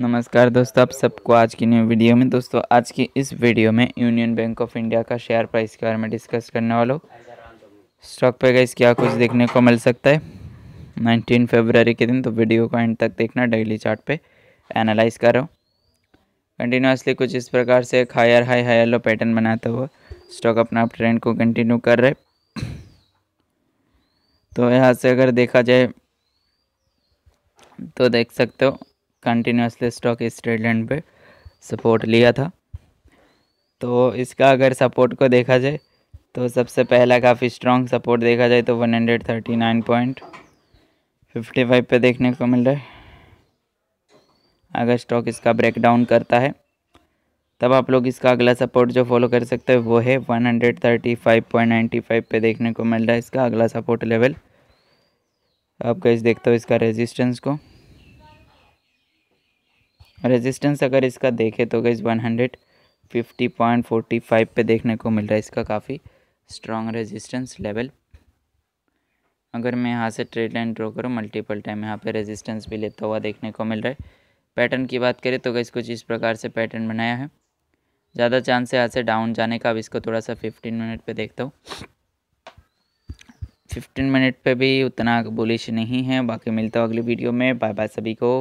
नमस्कार दोस्तों आप सबको आज की न्यू वीडियो में दोस्तों आज की इस वीडियो में यूनियन बैंक ऑफ इंडिया का शेयर प्राइस के बारे में डिस्कस करने वालों स्टॉक पे गई क्या कुछ देखने को मिल सकता है 19 फरवरी के दिन तो वीडियो को एंड तक देखना डेली चार्ट पे एनालाइज करो कंटिन्यूसली कुछ इस प्रकार से एक higher high higher low pattern बनाते हुए स्टॉक अपना ट्रेंड को कंटिन्यू कर रहे तो यहाँ से अगर देखा जाए तो देख सकते हो कंटिन्यूसली स्टॉक इस ट्रेड लाइन पे सपोर्ट लिया था तो इसका अगर सपोर्ट को देखा जाए तो सबसे पहला काफ़ी स्ट्रॉन्ग सपोर्ट देखा जाए तो 139.55 पे देखने को मिल रहा है अगर स्टॉक इसका ब्रेक डाउन करता है तब आप लोग इसका अगला सपोर्ट जो फॉलो कर सकते हैं वो है 135.95 पे देखने को मिल रहा है इसका अगला सपोर्ट लेवल अब गैस देखते हो इसका रेजिस्टेंस को रेजिस्टेंस अगर इसका देखे तो gas one hundred fifty point forty five पर देखने को मिल रहा है इसका काफ़ी स्ट्रॉन्ग रेजिस्टेंस लेवल अगर मैं यहाँ से ट्रेड लाइन ड्रॉ करूँ मल्टीपल टाइम यहाँ पे रेजिस्टेंस भी लेता हुआ देखने को मिल रहा है पैटर्न की बात करें तो गैस कुछ इस प्रकार से पैटर्न बनाया है ज़्यादा चांस है यहाँ से डाउन जाने का अब इसको थोड़ा सा फिफ्टीन मिनट पर देखता हूँ फिफ्टीन मिनट पे भी उतना बुलिश नहीं है बाकी मिलता हूँ अगली वीडियो में बाय बाय सभी को